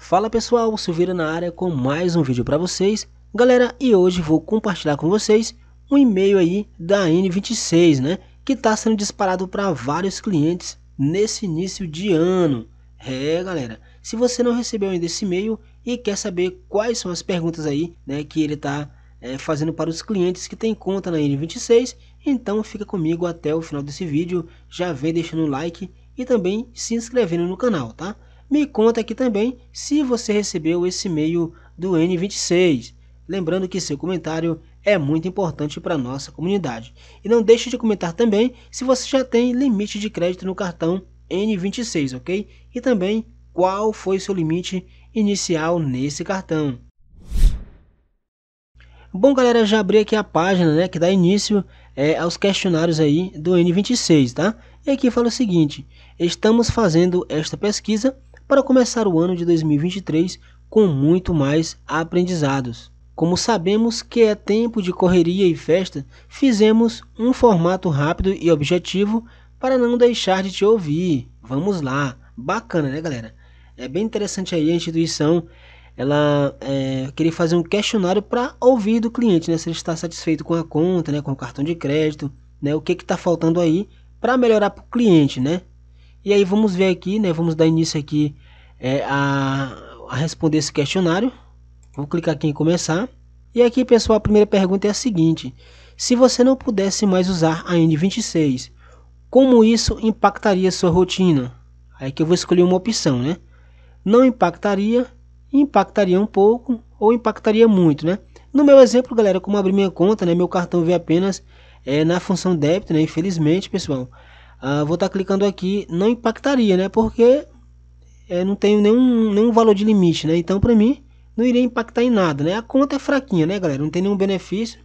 Fala pessoal, Silveira na área com mais um vídeo para vocês. Galera, e hoje vou compartilhar com vocês um e-mail aí da N26, né? Que está sendo disparado para vários clientes nesse início de ano. É, galera, se você não recebeu ainda esse e-mail e quer saber quais são as perguntas aí, né, que ele está é, fazendo para os clientes que tem conta na N26, então fica comigo até o final desse vídeo, já vem deixando o like e também se inscrevendo no canal, tá? Me conta aqui também se você recebeu esse e-mail do N26. Lembrando que seu comentário é muito importante para a nossa comunidade. E não deixe de comentar também se você já tem limite de crédito no cartão N26, ok? E também qual foi seu limite inicial nesse cartão. Bom, galera, já abri aqui a página né, que dá início é, aos questionários aí do N26, tá? E aqui fala o seguinte, estamos fazendo esta pesquisa para começar o ano de 2023 com muito mais aprendizados. Como sabemos que é tempo de correria e festa, fizemos um formato rápido e objetivo para não deixar de te ouvir. Vamos lá, bacana, né, galera? É bem interessante aí a instituição. Ela é, queria fazer um questionário para ouvir do cliente, né? Se ele está satisfeito com a conta, né? Com o cartão de crédito, né? O que está faltando aí para melhorar para o cliente, né? E aí vamos ver aqui, né? Vamos dar início aqui é, a, a responder esse questionário. Vou clicar aqui em começar. E aqui, pessoal, a primeira pergunta é a seguinte: se você não pudesse mais usar a N26, como isso impactaria sua rotina? Aí que eu vou escolher uma opção, né? Não impactaria, impactaria um pouco ou impactaria muito, né? No meu exemplo, galera, como abri minha conta, né, meu cartão veio apenas é, na função débito, né? Infelizmente, pessoal, ah, vou estar tá clicando aqui, não impactaria, né? Porque é, não tenho nenhum, nenhum valor de limite, né? Então, para mim, não iria impactar em nada, né? A conta é fraquinha, né, galera? Não tem nenhum benefício.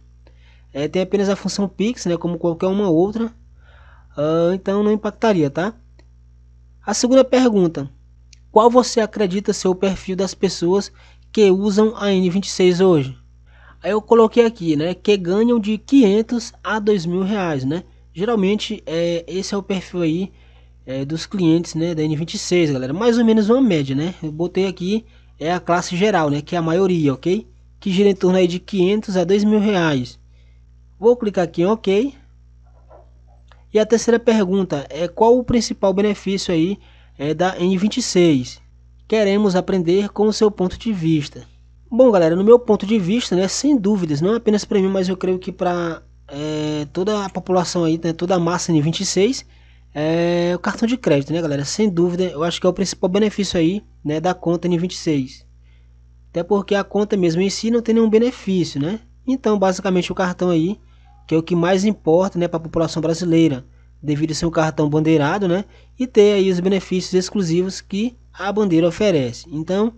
É, tem apenas a função Pix, né? Como qualquer uma outra. Ah, então, não impactaria, tá? A segunda pergunta. Qual você acredita ser o perfil das pessoas que usam a N26 hoje? Aí eu coloquei aqui, né? Que ganham de 500 a 2 mil reais, né? geralmente é, esse é o perfil aí é, dos clientes né, da N26, galera. Mais ou menos uma média, né? Eu botei aqui é a classe geral, né? Que é a maioria, ok? Que gira em torno aí de 500 a 2 mil reais. Vou clicar aqui em OK. E a terceira pergunta é qual o principal benefício aí é da N26? Queremos aprender com o seu ponto de vista. Bom, galera, no meu ponto de vista, né, sem dúvidas, não apenas para mim, mas eu creio que para é, toda a população aí, né, toda a massa de 26, é o cartão de crédito, né, galera? Sem dúvida, eu acho que é o principal benefício aí, né, da conta N26. Até porque a conta mesmo em si não tem nenhum benefício, né? Então, basicamente, o cartão aí, que é o que mais importa, né, para a população brasileira, devido a ser um cartão bandeirado, né, e ter aí os benefícios exclusivos que a bandeira oferece. Então,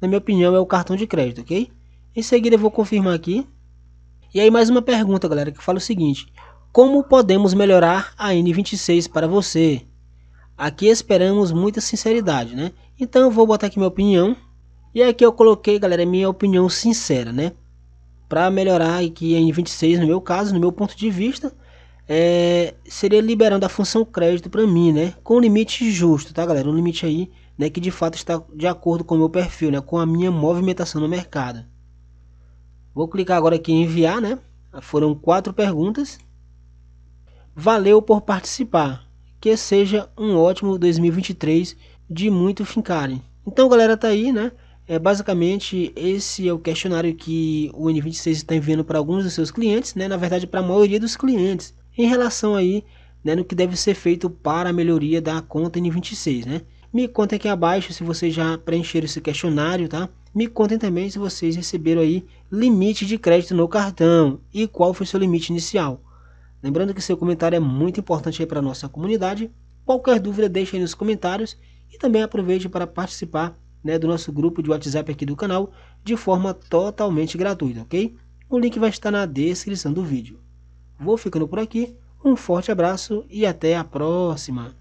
na minha opinião, é o cartão de crédito, ok? Em seguida, eu vou confirmar aqui e aí mais uma pergunta, galera, que fala o seguinte: como podemos melhorar a N26 para você? Aqui esperamos muita sinceridade, né? Então eu vou botar aqui minha opinião. E aqui é eu coloquei, galera, minha opinião sincera, né? Para melhorar aqui a N26, no meu caso, no meu ponto de vista, é... seria liberando a função crédito para mim, né? Com um limite justo, tá, galera? Um limite aí, né, que de fato está de acordo com o meu perfil, né? Com a minha movimentação no mercado. Vou clicar agora aqui em enviar, né? Foram quatro perguntas. Valeu por participar. Que seja um ótimo 2023 de muito fincarem. Então, galera, tá aí, né? É, basicamente, esse é o questionário que o N26 está enviando para alguns dos seus clientes, né? Na verdade, para a maioria dos clientes, em relação aí, né, no que deve ser feito para a melhoria da conta N26, né? Me conta aqui abaixo se você já preencheu esse questionário, tá? Me contem também se vocês receberam aí limite de crédito no cartão e qual foi seu limite inicial. Lembrando que seu comentário é muito importante para a nossa comunidade. Qualquer dúvida deixe aí nos comentários e também aproveite para participar né, do nosso grupo de WhatsApp aqui do canal de forma totalmente gratuita, ok? O link vai estar na descrição do vídeo. Vou ficando por aqui, um forte abraço e até a próxima!